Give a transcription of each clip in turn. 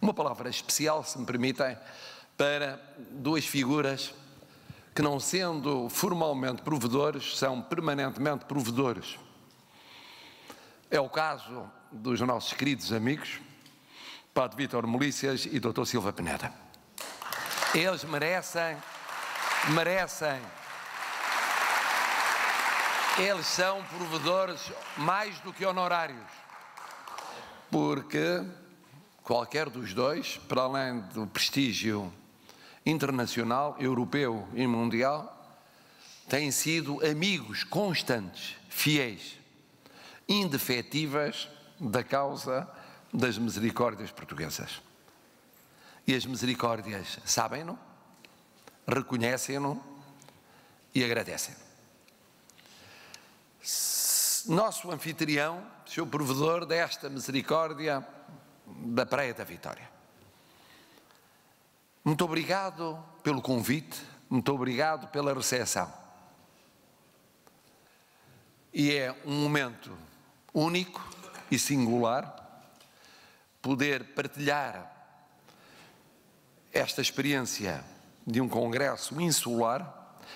Uma palavra especial, se me permitem, para duas figuras que, não sendo formalmente provedores, são permanentemente provedores. É o caso dos nossos queridos amigos, Padre Vítor Molícias e Dr. Silva Peneda. Eles merecem, merecem. Eles são provedores mais do que honorários, porque Qualquer dos dois, para além do prestígio internacional, europeu e mundial, têm sido amigos constantes, fiéis, indefetíveis da causa das misericórdias portuguesas. E as misericórdias sabem-no, reconhecem-no e agradecem. Nosso anfitrião, seu provedor desta misericórdia da Praia da Vitória. Muito obrigado pelo convite, muito obrigado pela recepção. E é um momento único e singular poder partilhar esta experiência de um congresso insular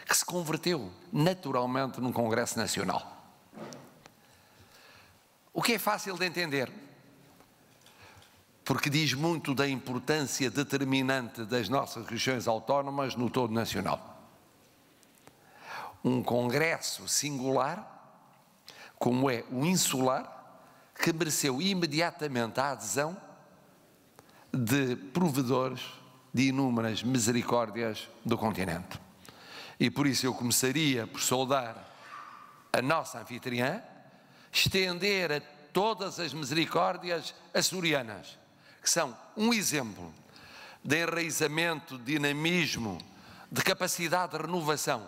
que se converteu naturalmente num congresso nacional. O que é fácil de entender, porque diz muito da importância determinante das nossas regiões autónomas no todo nacional. Um congresso singular, como é o insular, que mereceu imediatamente a adesão de provedores de inúmeras misericórdias do continente. E por isso eu começaria por saudar a nossa anfitriã, estender a todas as misericórdias açorianas que são um exemplo de enraizamento, de dinamismo, de capacidade de renovação,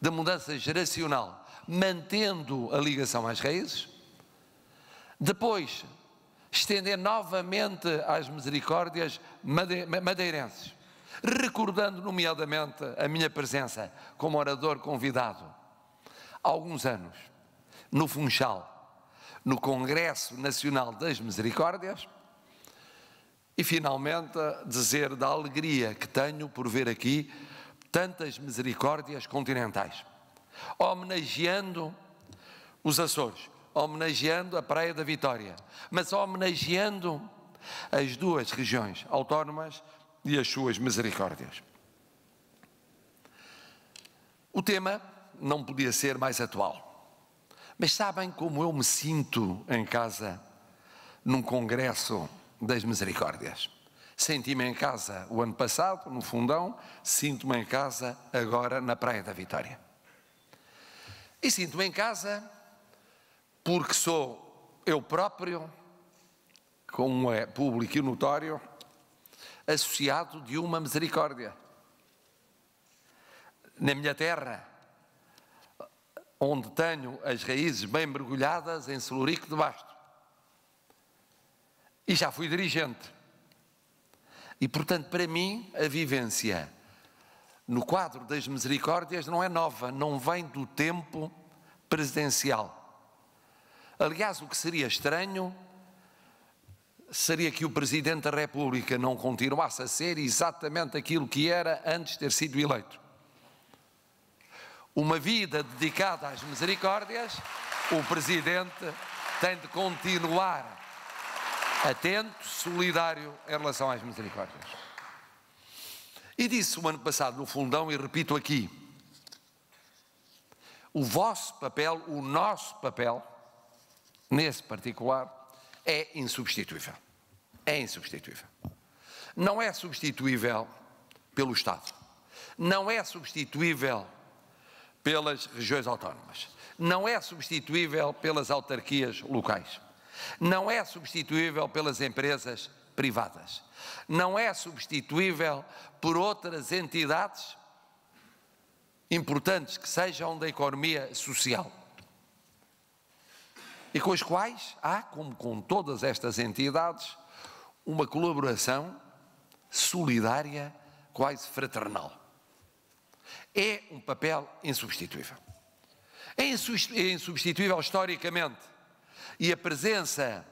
de mudança geracional, mantendo a ligação às raízes. Depois, estender novamente às misericórdias madeirenses, recordando nomeadamente a minha presença como orador convidado há alguns anos no Funchal, no Congresso Nacional das Misericórdias, e finalmente dizer da alegria que tenho por ver aqui tantas misericórdias continentais, homenageando os Açores, homenageando a Praia da Vitória, mas homenageando as duas regiões autónomas e as suas misericórdias. O tema não podia ser mais atual. Mas sabem como eu me sinto em casa num congresso das Misericórdias. Senti-me em casa o ano passado, no fundão, sinto-me em casa agora na Praia da Vitória. E sinto-me em casa porque sou eu próprio, como é eh, público e notório, associado de uma misericórdia. Na minha terra, onde tenho as raízes bem mergulhadas em Celurico de basto. E já fui dirigente. E portanto, para mim, a vivência no quadro das misericórdias não é nova, não vem do tempo presidencial. Aliás, o que seria estranho seria que o Presidente da República não continuasse a ser exatamente aquilo que era antes de ter sido eleito. Uma vida dedicada às misericórdias, o Presidente tem de continuar atento, solidário em relação às misericórdias. E disse o ano passado no fundão, e repito aqui: o vosso papel, o nosso papel, nesse particular, é insubstituível. É insubstituível. Não é substituível pelo Estado. Não é substituível pelas regiões autónomas. Não é substituível pelas autarquias locais. Não é substituível pelas empresas privadas. Não é substituível por outras entidades importantes que sejam da economia social. E com as quais há, como com todas estas entidades, uma colaboração solidária, quase fraternal. É um papel insubstituível. É insubstituível historicamente e a presença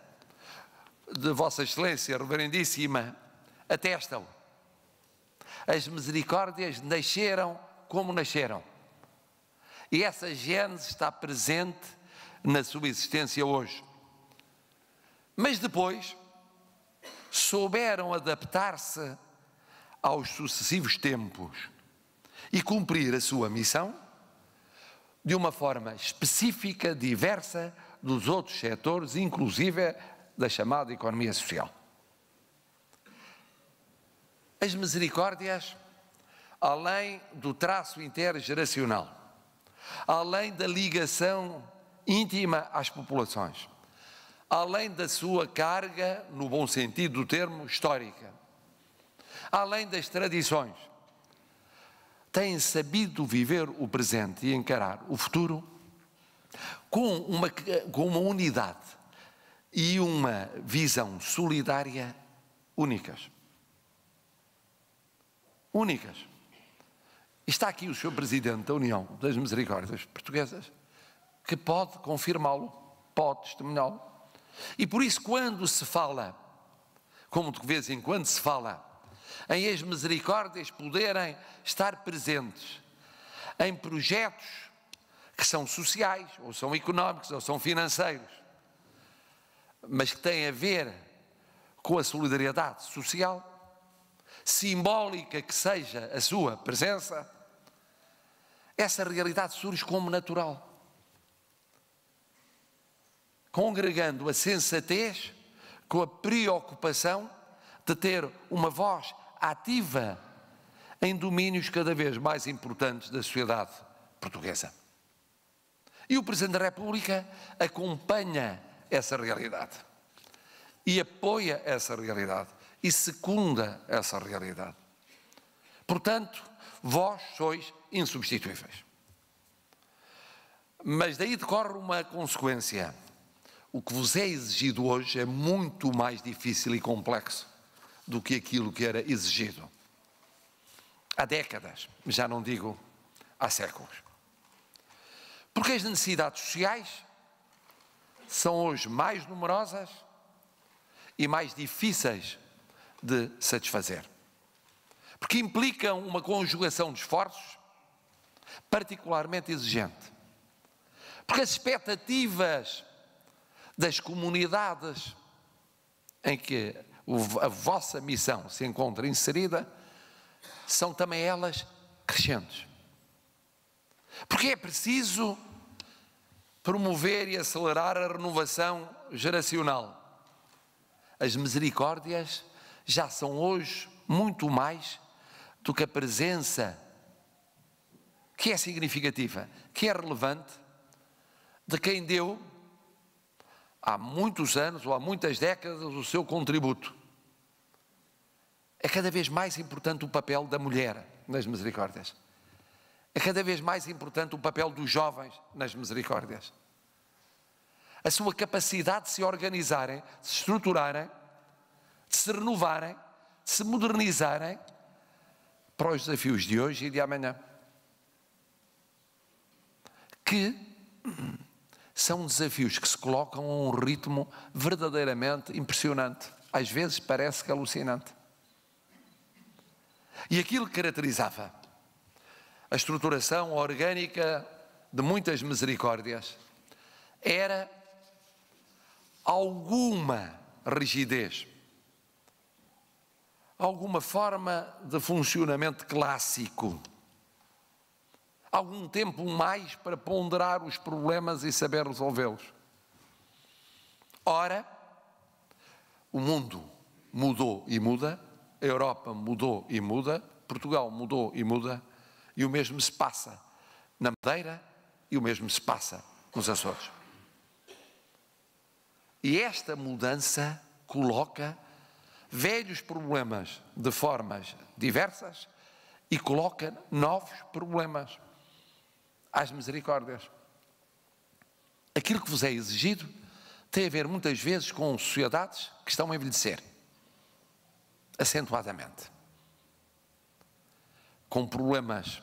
de Vossa Excelência Reverendíssima atestam. As misericórdias nasceram como nasceram. E essa gênese está presente na sua existência hoje. Mas depois souberam adaptar-se aos sucessivos tempos e cumprir a sua missão de uma forma específica, diversa, dos outros setores, inclusive da chamada economia social. As misericórdias, além do traço intergeracional, além da ligação íntima às populações, além da sua carga, no bom sentido do termo, histórica, além das tradições, têm sabido viver o presente e encarar o futuro com uma, com uma unidade e uma visão solidária únicas. Únicas. Está aqui o Sr. Presidente da União das Misericórdias Portuguesas, que pode confirmá-lo, pode testemunhá-lo. E por isso, quando se fala, como de vez em quando se fala, em as misericórdias poderem estar presentes em projetos que são sociais, ou são económicos, ou são financeiros, mas que têm a ver com a solidariedade social, simbólica que seja a sua presença, essa realidade surge como natural, congregando a sensatez com a preocupação de ter uma voz ativa em domínios cada vez mais importantes da sociedade portuguesa. E o Presidente da República acompanha essa realidade e apoia essa realidade e secunda essa realidade. Portanto, vós sois insubstituíveis. Mas daí decorre uma consequência. O que vos é exigido hoje é muito mais difícil e complexo do que aquilo que era exigido há décadas, já não digo há séculos. Porque as necessidades sociais são hoje mais numerosas e mais difíceis de satisfazer. Porque implicam uma conjugação de esforços particularmente exigente. Porque as expectativas das comunidades em que a vossa missão se encontra inserida são também elas crescentes. Porque é preciso promover e acelerar a renovação geracional. As misericórdias já são hoje muito mais do que a presença que é significativa, que é relevante, de quem deu há muitos anos ou há muitas décadas o seu contributo. É cada vez mais importante o papel da mulher nas misericórdias. É cada vez mais importante o papel dos jovens nas misericórdias. A sua capacidade de se organizarem, de se estruturarem, de se renovarem, de se modernizarem para os desafios de hoje e de amanhã. Que são desafios que se colocam a um ritmo verdadeiramente impressionante. Às vezes parece que alucinante. E aquilo que caracterizava a estruturação orgânica de muitas misericórdias, era alguma rigidez, alguma forma de funcionamento clássico, algum tempo mais para ponderar os problemas e saber resolvê-los. Ora, o mundo mudou e muda, a Europa mudou e muda, Portugal mudou e muda, e o mesmo se passa na Madeira e o mesmo se passa nos Açores. E esta mudança coloca velhos problemas de formas diversas e coloca novos problemas às misericórdias. Aquilo que vos é exigido tem a ver muitas vezes com sociedades que estão a envelhecer acentuadamente com problemas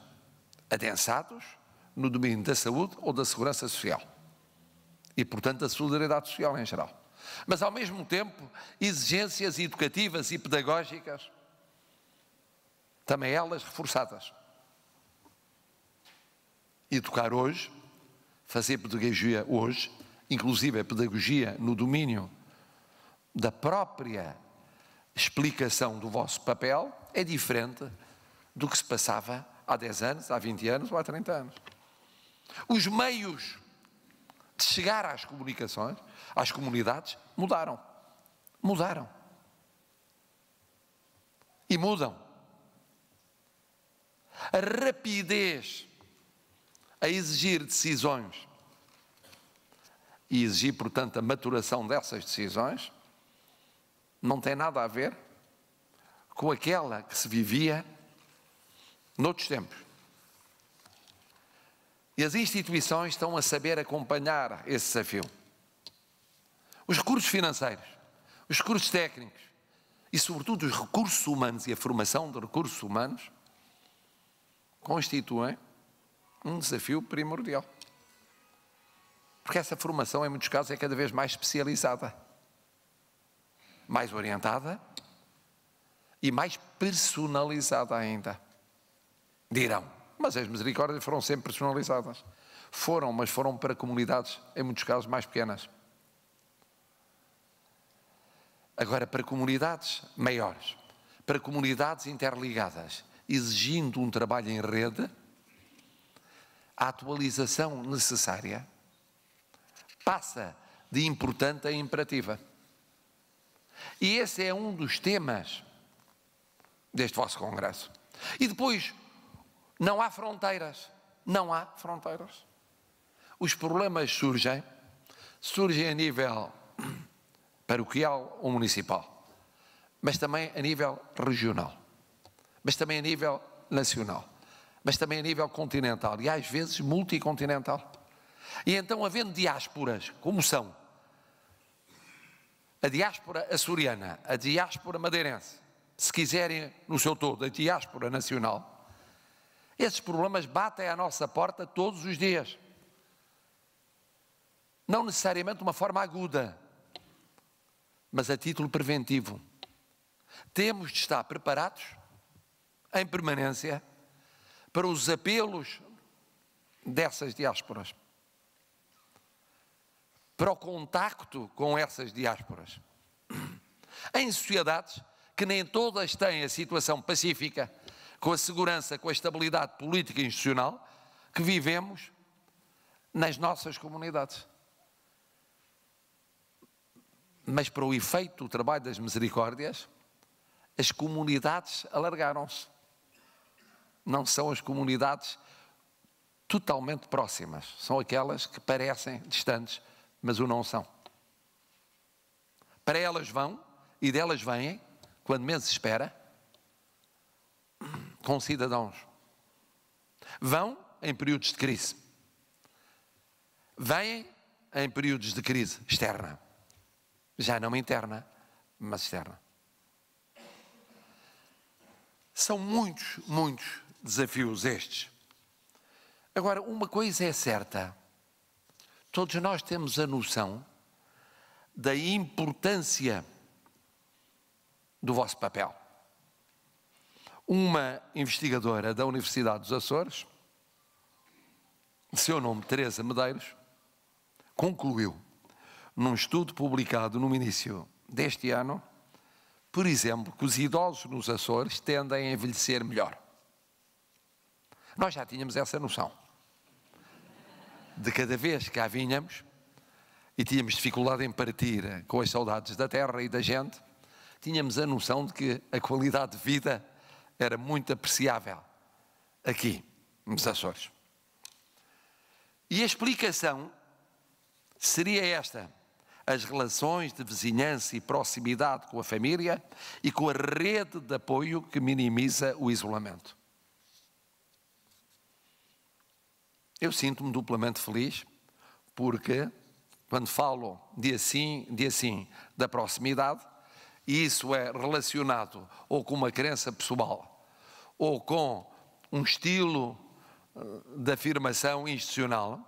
adensados no domínio da saúde ou da segurança social. E, portanto, da solidariedade social em geral. Mas, ao mesmo tempo, exigências educativas e pedagógicas, também elas reforçadas. Educar hoje, fazer pedagogia hoje, inclusive a pedagogia no domínio da própria explicação do vosso papel, é diferente do que se passava há 10 anos, há 20 anos ou há 30 anos. Os meios de chegar às comunicações, às comunidades, mudaram. Mudaram. E mudam. A rapidez a exigir decisões e exigir, portanto, a maturação dessas decisões não tem nada a ver com aquela que se vivia noutros tempos. E as instituições estão a saber acompanhar esse desafio. Os recursos financeiros, os recursos técnicos e, sobretudo, os recursos humanos e a formação de recursos humanos constituem um desafio primordial. Porque essa formação, em muitos casos, é cada vez mais especializada, mais orientada e mais personalizada ainda dirão. Mas as misericórdias foram sempre personalizadas. Foram, mas foram para comunidades, em muitos casos, mais pequenas. Agora, para comunidades maiores, para comunidades interligadas, exigindo um trabalho em rede, a atualização necessária passa de importante a imperativa. E esse é um dos temas deste vosso congresso. E depois, não há fronteiras. Não há fronteiras. Os problemas surgem, surgem a nível paroquial ou municipal, mas também a nível regional, mas também a nível nacional, mas também a nível continental e às vezes multicontinental. E então, havendo diásporas, como são a diáspora açoriana, a diáspora madeirense, se quiserem no seu todo, a diáspora nacional, esses problemas batem à nossa porta todos os dias. Não necessariamente de uma forma aguda, mas a título preventivo. Temos de estar preparados, em permanência, para os apelos dessas diásporas, para o contacto com essas diásporas. Em sociedades que nem todas têm a situação pacífica com a segurança, com a estabilidade política e institucional que vivemos nas nossas comunidades. Mas para o efeito do trabalho das misericórdias, as comunidades alargaram-se. Não são as comunidades totalmente próximas, são aquelas que parecem distantes, mas o não são. Para elas vão e delas vêm, quando menos espera, com cidadãos. Vão em períodos de crise. Vêm em períodos de crise externa. Já não interna, mas externa. São muitos, muitos desafios estes. Agora, uma coisa é certa: todos nós temos a noção da importância do vosso papel uma investigadora da Universidade dos Açores, de seu nome Teresa Medeiros, concluiu num estudo publicado no início deste ano, por exemplo, que os idosos nos Açores tendem a envelhecer melhor. Nós já tínhamos essa noção. De cada vez que cá vinhamos e tínhamos dificuldade em partir com as saudades da terra e da gente, tínhamos a noção de que a qualidade de vida era muito apreciável aqui, nos Açores. E a explicação seria esta: as relações de vizinhança e proximidade com a família e com a rede de apoio que minimiza o isolamento. Eu sinto-me duplamente feliz porque quando falo de assim, de assim, da proximidade, e isso é relacionado ou com uma crença pessoal ou com um estilo eh, de afirmação institucional,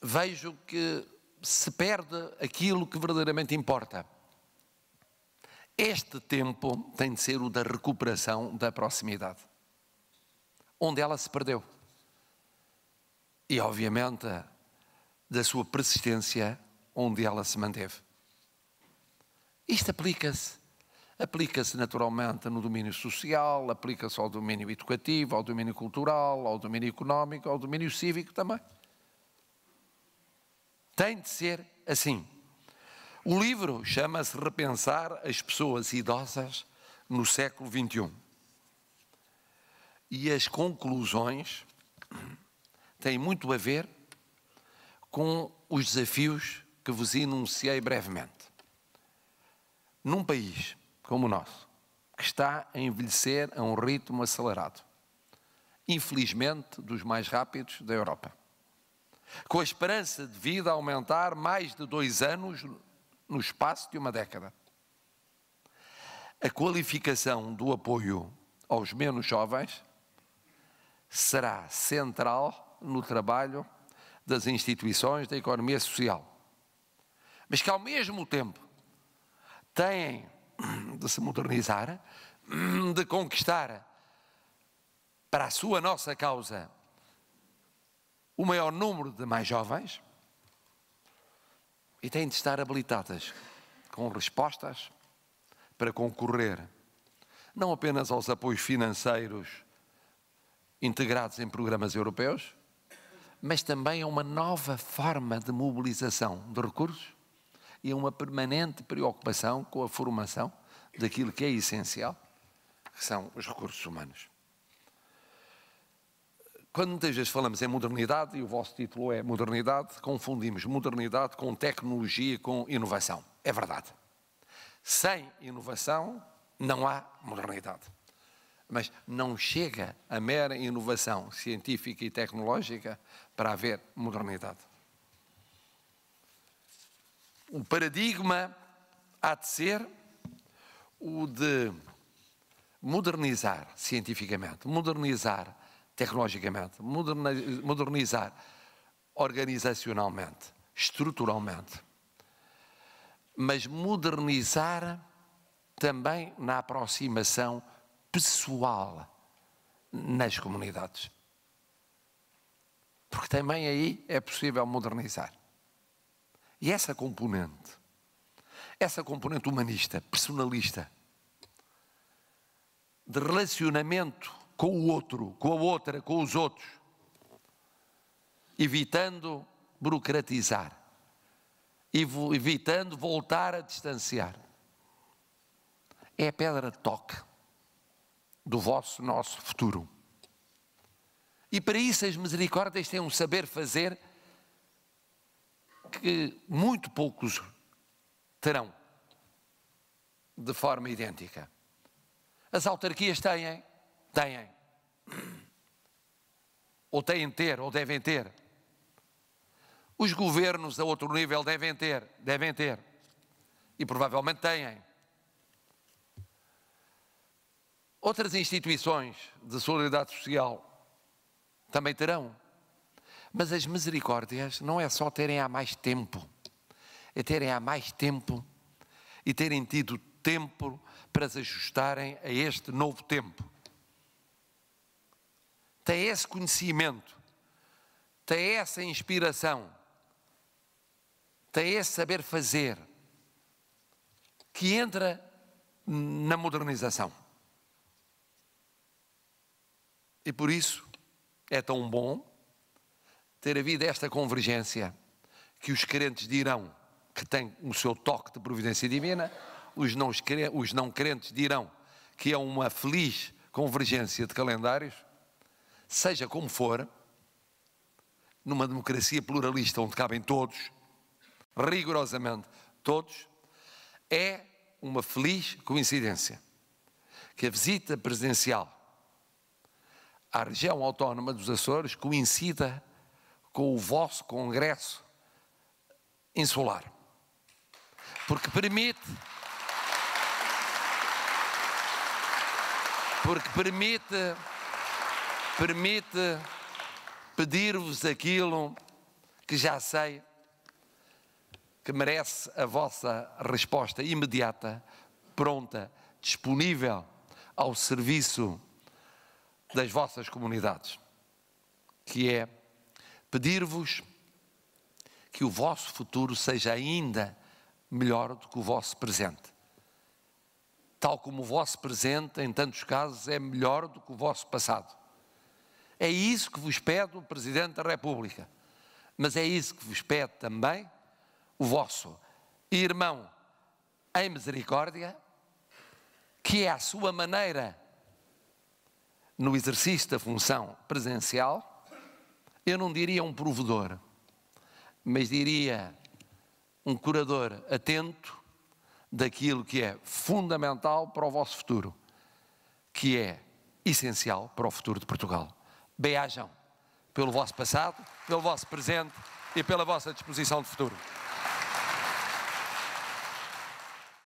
vejo que se perde aquilo que verdadeiramente importa. Este tempo tem de ser o da recuperação da proximidade, onde ela se perdeu. E, obviamente, da sua persistência, onde ela se manteve. Isto aplica-se aplica-se naturalmente no domínio social, aplica-se ao domínio educativo, ao domínio cultural, ao domínio económico, ao domínio cívico também. Tem de ser assim. O livro chama-se Repensar as Pessoas Idosas no Século XXI. E as conclusões têm muito a ver com os desafios que vos enunciei brevemente. Num país como o nosso, que está a envelhecer a um ritmo acelerado infelizmente dos mais rápidos da Europa. Com a esperança de vida a aumentar mais de dois anos no espaço de uma década. A qualificação do apoio aos menos jovens será central no trabalho das instituições da economia social, mas que ao mesmo tempo têm de se modernizar, de conquistar para a sua nossa causa o maior número de mais jovens e têm de estar habilitadas com respostas para concorrer não apenas aos apoios financeiros integrados em programas europeus, mas também a uma nova forma de mobilização de recursos e uma permanente preocupação com a formação daquilo que é essencial, que são os recursos humanos. Quando muitas vezes falamos em modernidade, e o vosso título é Modernidade, confundimos modernidade com tecnologia, com inovação. É verdade. Sem inovação não há modernidade. Mas não chega a mera inovação científica e tecnológica para haver modernidade. Um paradigma há de ser o de modernizar cientificamente, modernizar tecnologicamente, modernizar organizacionalmente, estruturalmente, mas modernizar também na aproximação pessoal nas comunidades. Porque também aí é possível modernizar. E essa componente, essa componente humanista, personalista, de relacionamento com o outro, com a outra, com os outros, evitando burocratizar, evitando voltar a distanciar. É a pedra de toque do vosso, nosso futuro. E para isso as misericórdias têm um saber fazer que muito poucos terão de forma idêntica. As autarquias têm, têm, ou têm ter, ou devem ter. Os governos a outro nível devem ter, devem ter, e provavelmente têm. Outras instituições de solidariedade social também terão. Mas as misericórdias não é só terem há mais tempo, é terem há mais tempo e terem tido tempo para se ajustarem a este novo tempo. Tem esse conhecimento, tem essa inspiração, tem esse saber fazer que entra na modernização. E por isso é tão bom ter havido esta convergência que os crentes dirão que tem o seu toque de providência divina, os não, os não crentes dirão que é uma feliz convergência de calendários, seja como for, numa democracia pluralista onde cabem todos, rigorosamente todos, é uma feliz coincidência que a visita presidencial à região autónoma dos Açores coincida com o vosso Congresso insular. Porque permite. Porque permite. Permite pedir-vos aquilo que já sei que merece a vossa resposta imediata, pronta, disponível ao serviço das vossas comunidades, que é pedir-vos que o vosso futuro seja ainda melhor do que o vosso presente. Tal como o vosso presente, em tantos casos, é melhor do que o vosso passado. É isso que vos pede o Presidente da República, mas é isso que vos pede também o vosso irmão em misericórdia, que é à sua maneira, no exercício da função presencial, eu não diria um provedor, mas diria um curador atento daquilo que é fundamental para o vosso futuro, que é essencial para o futuro de Portugal. Bem-ajam pelo vosso passado, pelo vosso presente e pela vossa disposição de futuro.